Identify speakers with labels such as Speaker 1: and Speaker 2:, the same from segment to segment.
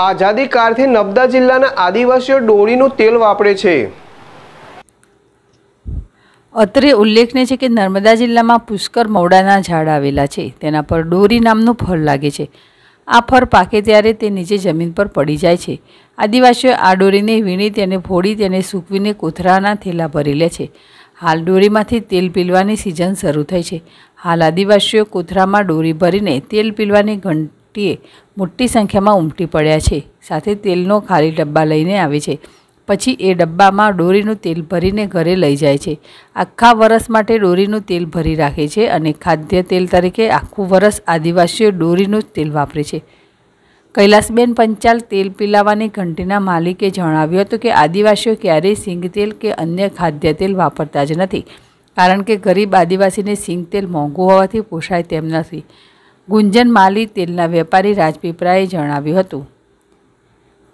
Speaker 1: આઝાદી કાળથી નબદા જિલ્લાના આદિવાસીઓ ડોળીનું તેલ વાપરે છે અત્રે ઉલ્લેખનીય છે કે નર્મદા જિલ્લામાં પુષ્કર મવડાના ઝાડ આવેલા છે તેના પર ડોરી નામનું ફળ લાગે છે આ ફળ પાકે ત્યારે તે નીચે જમીન પર પડી જાય છે આદિવાસીઓ આ ડોરીને વીણી તેને ફોડી તેને સૂકવીને કોથરાના થેલા ભરી લે છે હાલ ડોરીમાંથી તેલ પીલવાની સિઝન શરૂ થઈ છે હાલ આદિવાસીઓ કોથરામાં ડોરી ભરીને તેલ પીલવાની ઘંટ વ્યક્તિએ મોટી સંખ્યામાં ઉમટી પડ્યા છે સાથે તેલનો ખાલી ડબ્બા લઈને આવે છે પછી એ ડબ્બામાં ડોરીનું તેલ ભરીને ઘરે લઈ જાય છે આખા વરસ માટે ડોરીનું તેલ ભરી રાખે છે અને ખાદ્ય તેલ તરીકે આખું વરસ આદિવાસીઓ ડોરીનું જ તેલ વાપરે છે કૈલાસબેન પંચાલ તેલ પીલાવાની ઘંટીના માલિકે જણાવ્યું હતું કે આદિવાસીઓ ક્યારેય સિંગ તેલ કે અન્ય ખાદ્ય તેલ વાપરતા જ નથી કારણ કે ગરીબ આદિવાસીને સિંગ તેલ મોંઘું હોવાથી પોષાય તેમ નથી ગુંજન માલી તેલના વેપારી રાજપીપરાએ જણાવ્યું હતું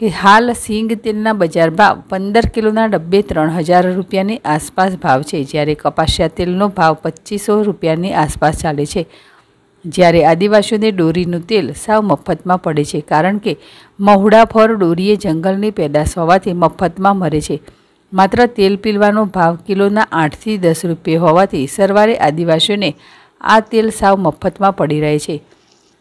Speaker 1: કે હાલ સિંગ તેલના બજાર ભાવ પંદર કિલોના ડબ્બે ત્રણ હજાર રૂપિયાની આસપાસ ભાવ છે જ્યારે કપાસિયા તેલનો ભાવ પચીસો રૂપિયાની આસપાસ ચાલે છે જ્યારે આદિવાસીઓને ડોરીનું તેલ સાવ મફતમાં પડે છે કારણ કે મહુડાફોર ડોરીએ જંગલની પેદાશ હોવાથી મફતમાં મરે છે માત્ર તેલ પીલવાનો ભાવ કિલોના આઠથી દસ રૂપિયા હોવાથી સરવારે આદિવાસીઓને આ તેલ સાવ મફતમાં પડી રહે છે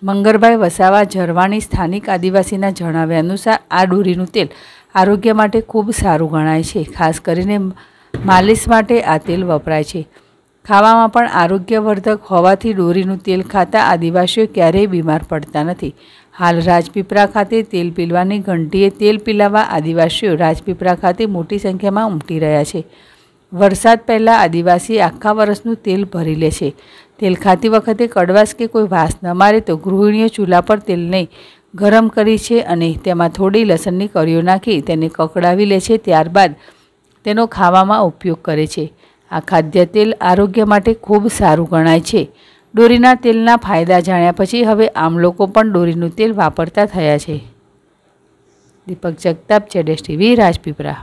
Speaker 1: મંગરભાઈ વસાવા ઝરવાની સ્થાનિક આદિવાસીના જણાવ્યા અનુસાર આ ડુરીનું તેલ આરોગ્ય માટે ખૂબ સારું ગણાય છે ખાસ કરીને માલિશ માટે આ તેલ વપરાય છે ખાવામાં પણ આરોગ્યવર્ધક હોવાથી ડોરીનું તેલ ખાતા આદિવાસીઓ ક્યારેય બીમાર પડતા નથી હાલ રાજપીપળા ખાતે તેલ પીલવાની ઘંટીએ તેલ પીલાવવા આદિવાસીઓ રાજપીપળા ખાતે મોટી સંખ્યામાં ઉમટી રહ્યા છે વરસાદ પહેલાં આદિવાસી આખા વર્ષનું તેલ ભરી લે છે તેલ ખાતી વખતે કડવાશ કે કોઈ વાસ ન મારે તો ગૃહિણીઓ ચૂલા પર તેલ નહીં ગરમ કરી છે અને તેમાં થોડી લસણની કરીઓ નાખી તેને કકડાવી લે છે ત્યારબાદ તેનો ખાવામાં ઉપયોગ કરે છે આ ખાદ્ય તેલ આરોગ્ય માટે ખૂબ સારું ગણાય છે દોરીના તેલના ફાયદા જાણ્યા પછી હવે આમ લોકો પણ દોરીનું તેલ વાપરતા થયા છે દીપક જગતાપ જેડેશ ટીવી રાજપીપરા